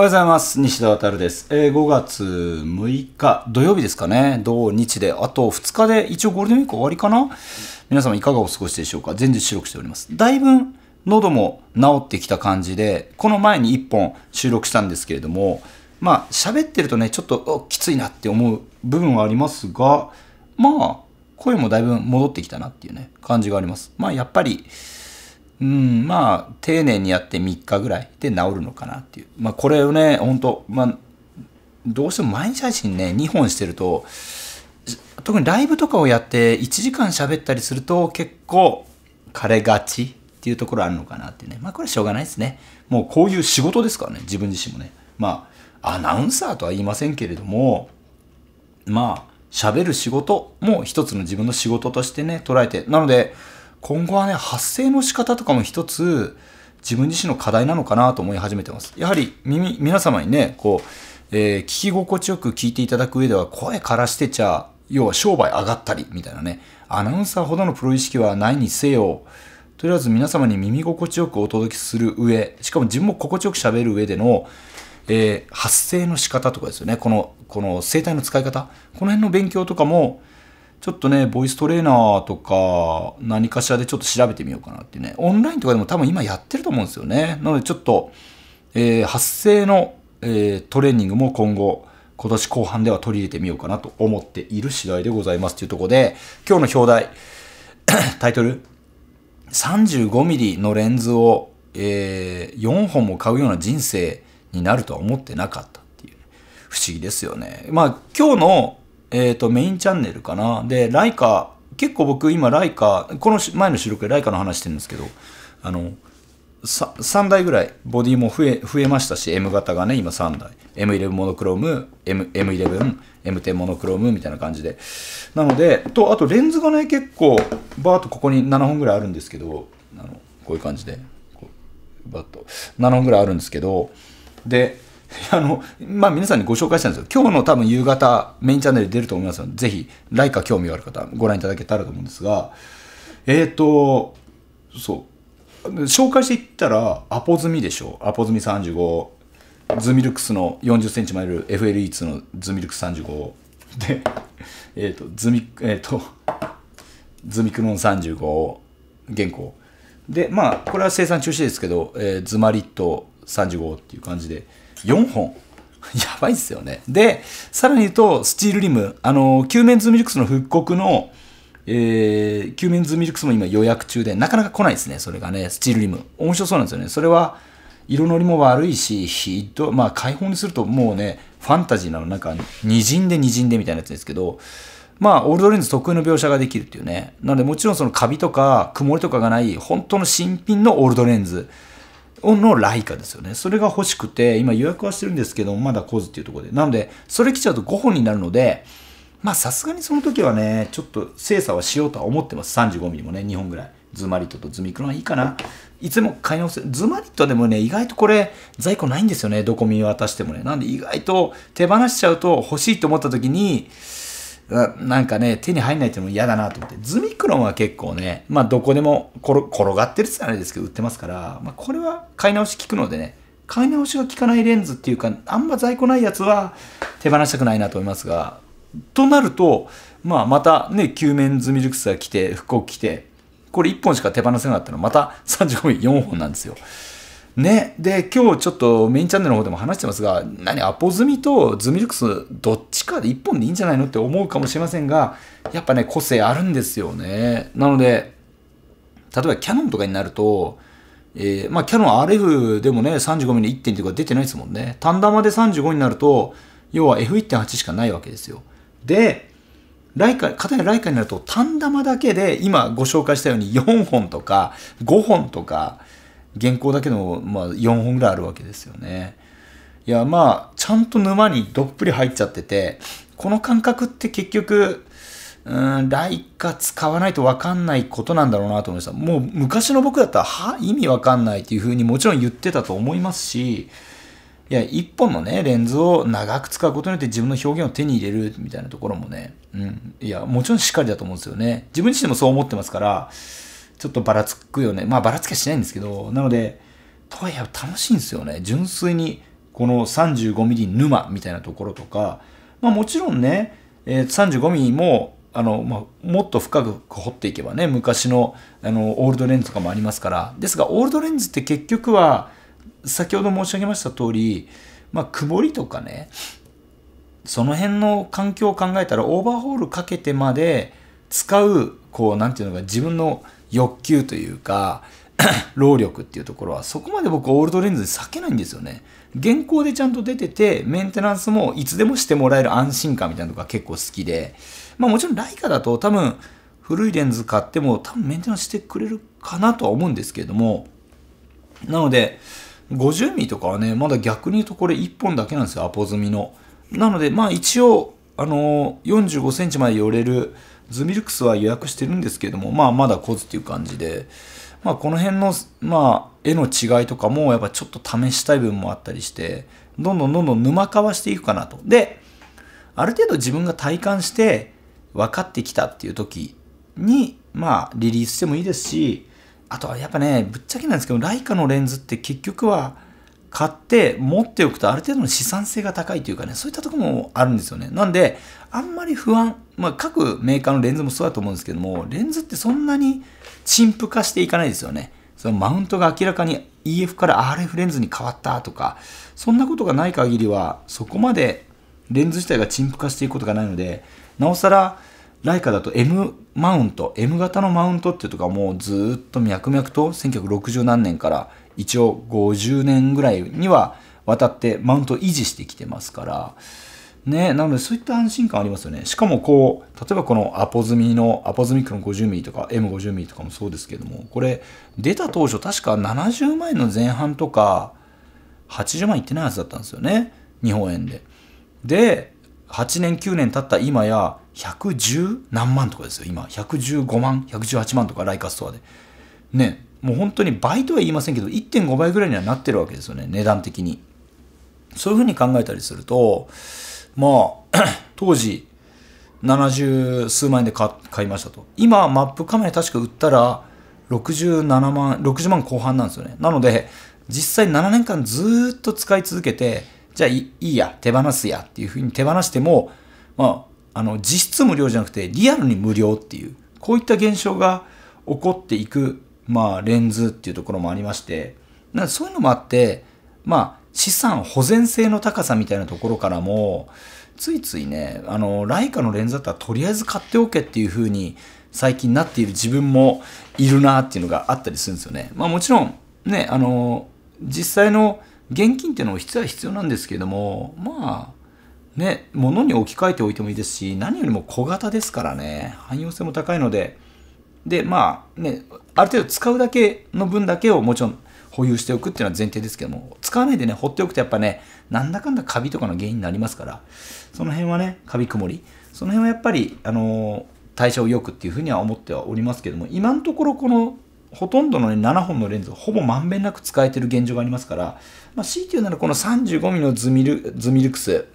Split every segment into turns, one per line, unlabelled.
おはようございます。西田渉です。えー、5月6日土曜日ですかね。土日で、あと2日で、一応ゴールデンウィーク終わりかな皆様いかがお過ごしでしょうか全然収録しております。だいぶ喉も治ってきた感じで、この前に1本収録したんですけれども、まあ、喋ってるとね、ちょっときついなって思う部分はありますが、まあ、声もだいぶ戻ってきたなっていうね、感じがあります。まあ、やっぱり、うん、まあ、丁寧にやって3日ぐらいで治るのかなっていう。まあ、これをね、本当まあ、どうしても毎日配信ね、2本してると、特にライブとかをやって1時間喋ったりすると結構枯れがちっていうところあるのかなってね。まあ、これはしょうがないですね。もうこういう仕事ですからね、自分自身もね。まあ、アナウンサーとは言いませんけれども、まあ、喋る仕事も一つの自分の仕事としてね、捉えて。なので、今後はね、発声の仕方とかも一つ、自分自身の課題なのかなと思い始めてます。やはり耳、皆様にね、こう、えー、聞き心地よく聞いていただく上では、声からしてちゃ、要は商売上がったり、みたいなね、アナウンサーほどのプロ意識はないにせよ、とりあえず皆様に耳心地よくお届けする上、しかも自分も心地よく喋る上での、えー、発声の仕方とかですよね、この、この声帯の使い方、この辺の勉強とかも、ちょっとね、ボイストレーナーとか、何かしらでちょっと調べてみようかなってね。オンラインとかでも多分今やってると思うんですよね。なのでちょっと、えー、発声の、えー、トレーニングも今後、今年後半では取り入れてみようかなと思っている次第でございますというところで、今日の表題、タイトル、35mm のレンズを、えー、4本も買うような人生になるとは思ってなかったっていう、ね、不思議ですよね。まあ今日のえっ、ー、と、メインチャンネルかな。で、ライカ、結構僕今ライカ、この前の収録でライカの話してるんですけど、あの、3台ぐらいボディも増え増えましたし M 型がね今3台 M11 モノクローム M M11 M10 モノクロームみたいな感じでなのでとあとレンズがね結構バーっとここに7本ぐらいあるんですけどあのこういう感じでバッと7本ぐらいあるんですけどで あの、まあ、皆さんにご紹介したんですけど、今日の多分夕方、メインチャンネル出ると思いますので、ぜひ、ライカ興味がある方、ご覧いただけたらと思うんですが、えっ、ー、と、そう。紹介していったら、アポ済みでしょ。アポ済み35、ズミルクスの40センチマイル FLE2 のズミルクス35。で、えっ、ー、と、ズミ、えっ、ー、と、ズミクロン35、原稿。で、まあ、これは生産中止ですけど、えー、ズマリット35っていう感じで、4本。やばいっすよね。で、さらに言うと、スチールリム、あの、キューメンズミルクスの復刻の、えー、キューメンズミルクスも今予約中で、なかなか来ないですね、それがね、スチールリム。面白そうなんですよね。それは、色のりも悪いし、ひどまあ、解放にするともうね、ファンタジーなの、なんか、にじんでにじんでみたいなやつですけど、まあ、オールドレンズ特有の描写ができるっていうね。なので、もちろんそのカビとか曇りとかがない、本当の新品のオールドレンズ。のライカですよね。それが欲しくて、今予約はしてるんですけど、まだ来ずっていうところで。なので、それ来ちゃうと5本になるので、まあさすがにその時はね、ちょっと精査はしようとは思ってます。35 m m もね、2本ぐらい。ズマリットとズミクロはいいかな。いつも買い直せズマリットでもね、意外とこれ、在庫ないんですよね。どこ見渡してもね。なんで意外と手放しちゃうと欲しいと思った時に、なんかね、手に入んないっていうのも嫌だなと思って。ズミクロンは結構ね、まあどこでも転がってるってないですけど、売ってますから、まあこれは買い直し効くのでね、買い直しが効かないレンズっていうか、あんま在庫ないやつは手放したくないなと思いますが、となると、まあまたね、球面ズミルクスが来て、復刻来て、これ1本しか手放せなかったの、また35ミ4本なんですよ。ね、で今日ちょっとメインチャンネルの方でも話してますが何アポ済みとズミルクスどっちかで1本でいいんじゃないのって思うかもしれませんがやっぱね個性あるんですよねなので例えばキャノンとかになると、えー、まあ、キャノン RF でもね 35mm の1.2とか出てないですもんね単玉で35になると要は F1.8 しかないわけですよでライカ、片やライカになると単玉だけで今ご紹介したように4本とか5本とか原稿だけの、まあ、4本ぐらいあるわけですよね。いや、まあ、ちゃんと沼にどっぷり入っちゃってて、この感覚って結局、うん、来使わないと分かんないことなんだろうなと思いました。もう昔の僕だったら、は意味分かんないっていうふうにもちろん言ってたと思いますし、いや、一本のね、レンズを長く使うことによって自分の表現を手に入れるみたいなところもね、うん、いや、もちろんしっかりだと思うんですよね。自分自身もそう思ってますから、ちょっとばらつくよね。まあ、ばらつきはしないんですけど、なので、とはいえ楽しいんですよね。純粋に、この 35mm 沼みたいなところとか、まあ、もちろんね、えー、35mm も、あの、まあ、もっと深く掘っていけばね、昔の、あの、オールドレンズとかもありますから、ですが、オールドレンズって結局は、先ほど申し上げました通り、まあ、曇りとかね、その辺の環境を考えたら、オーバーホールかけてまで使う、こう、なんていうのか、自分の、欲求というか 労力っていうところはそこまで僕オールドレンズで避けないんですよね。現行でちゃんと出てて、メンテナンスもいつでもしてもらえる安心感みたいなのが結構好きで、まあもちろんライカだと多分古いレンズ買っても多分メンテナンスしてくれるかなとは思うんですけれども、なので 50mm とかはね、まだ逆に言うとこれ1本だけなんですよ、アポ済みの。なのでまあ一応、あのー、45センチまで寄れるズミルクスは予約してるんですけども、まあ、まだ来ずっていう感じで、まあ、この辺の、まあ、絵の違いとかも、やっぱちょっと試したい部分もあったりして、どんどんどんどん沼化はしていくかなと。で、ある程度自分が体感して、分かってきたっていう時に、まあ、リリースしてもいいですし、あとはやっぱね、ぶっちゃけなんですけど、ライカのレンズって結局は、買って持っておくとある程度の資産性が高いというかね、そういったとこもあるんですよね。なんで、あんまり不安、まあ、各メーカーのレンズもそうだと思うんですけども、レンズってそんなに陳腐化していかないですよね。そのマウントが明らかに EF から RF レンズに変わったとか、そんなことがない限りは、そこまでレンズ自体が陳腐化していくことがないので、なおさら、ライカだと M マウント、M 型のマウントっていうとかもうずっと脈々と1960何年から一応50年ぐらいにはわたってマウント維持してきてますから、ね、なのでそういった安心感ありますよね。しかもこう、例えばこのアポ済みの、アポ済みクロン 50mm とか M50mm とかもそうですけども、これ出た当初確か70万円の前半とか、80万いってないはずだったんですよね。日本円で。で、8年、9年経った今や、110何万とかですよ、今。115万、118万とか、ライカストアで。ね、もう本当に倍とは言いませんけど1.5倍ぐらいにはなってるわけですよね値段的にそういうふうに考えたりするとまあ 当時70数万円で買いましたと今マップカメラ確か売ったら67万60万後半なんですよねなので実際7年間ずっと使い続けてじゃあいいや手放すやっていうふうに手放してもまああの実質無料じゃなくてリアルに無料っていうこういった現象が起こっていくまあ、レンズっていうところもありましてなそういうのもあって、まあ、資産保全性の高さみたいなところからもついついねあのライカのレンズだったらとりあえず買っておけっていうふうに最近なっている自分もいるなっていうのがあったりするんですよね。まあ、もちろんねあの実際の現金っていうのも必要は必要なんですけどもまあね、物に置き換えておいてもいいですし、何よりも小型ですからね、汎用性も高いので、でまあねある程度使うだけの分だけをもちろん保有しておくっていうのは前提ですけども使わないでね放っておくとやっぱねなんだかんだカビとかの原因になりますからその辺はねカビ曇りその辺はやっぱりあの代謝を良くっていうふうには思ってはおりますけども今のところこのほとんどの、ね、7本のレンズをほぼまんべんなく使えてる現状がありますから、まあ、強いて言うならこの 35mm のズミルズミルクス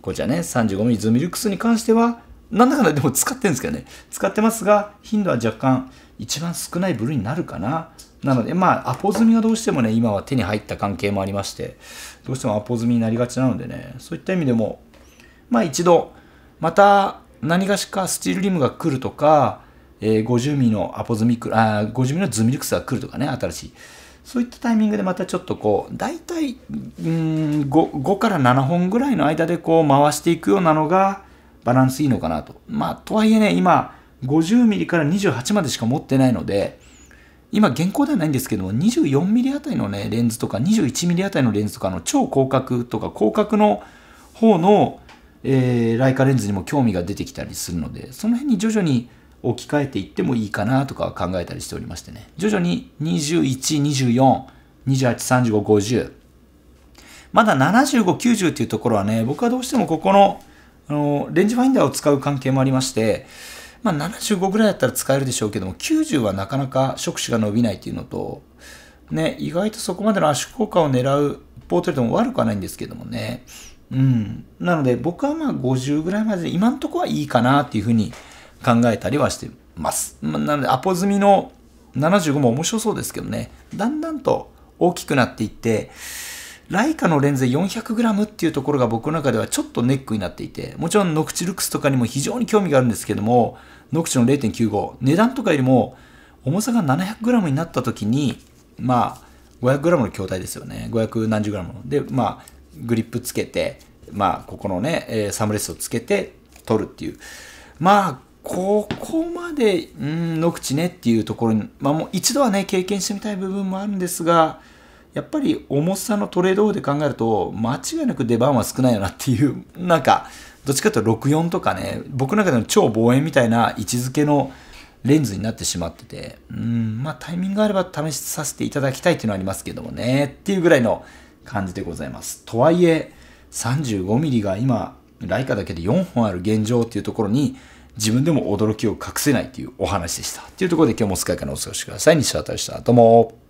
こちらね 35mm ズミルクスに関してはなんだかんだでも使ってるんですけどね。使ってますが、頻度は若干一番少ない部類になるかな。なので、まあ、アポ済みがどうしてもね、今は手に入った関係もありまして、どうしてもアポ済みになりがちなのでね、そういった意味でも、まあ一度、また何がしかスチールリムが来るとか、えー、50ミリのアポ済みく、あ50ミリのズミルクスが来るとかね、新しい。そういったタイミングでまたちょっとこう、大体、うん5、5から7本ぐらいの間でこう回していくようなのが、バランスいいのかなと。まあ、とはいえね、今、50ミリから28までしか持ってないので、今、現行ではないんですけども、24ミリあたりのね、レンズとか、21ミリあたりのレンズとかの超広角とか、広角の方の、えー、ライカレンズにも興味が出てきたりするので、その辺に徐々に置き換えていってもいいかなとか考えたりしておりましてね、徐々に21、24、28、35、50、まだ75、90っていうところはね、僕はどうしてもここのあの、レンジファインダーを使う関係もありまして、まあ、75ぐらいだったら使えるでしょうけども、90はなかなか触手が伸びないっていうのと、ね、意外とそこまでの圧縮効果を狙うポートレートも悪くはないんですけどもね。うん。なので、僕はまあ50ぐらいまでで、今んとこはいいかなっていうふうに考えたりはしてます。まあ、なので、アポ済みの75も面白そうですけどね、だんだんと大きくなっていって、ライカのレンズ 400g っていうところが僕の中ではちょっとネックになっていて、もちろんノクチルクスとかにも非常に興味があるんですけども、ノクチの0.95、値段とかよりも重さが 700g になった時に、まあ、500g の筐体ですよね。5百何十 g で、まあ、グリップつけて、まあ、ここのね、サムレスをつけて取るっていう。まあ、ここまで、うん、ノクチねっていうところに、まあもう一度はね、経験してみたい部分もあるんですが、やっぱり重さのトレードオフで考えると、間違いなく出番は少ないよなっていう、なんか、どっちかというと64とかね、僕の中での超望遠みたいな位置づけのレンズになってしまってて、うん、まあタイミングがあれば試させていただきたいっていうのはありますけどもね、っていうぐらいの感じでございます。とはいえ、35mm が今、ライカだけで4本ある現状っていうところに、自分でも驚きを隠せないっていうお話でした。というところで今日もお疲れからお過ごしください。西田でした。どうも。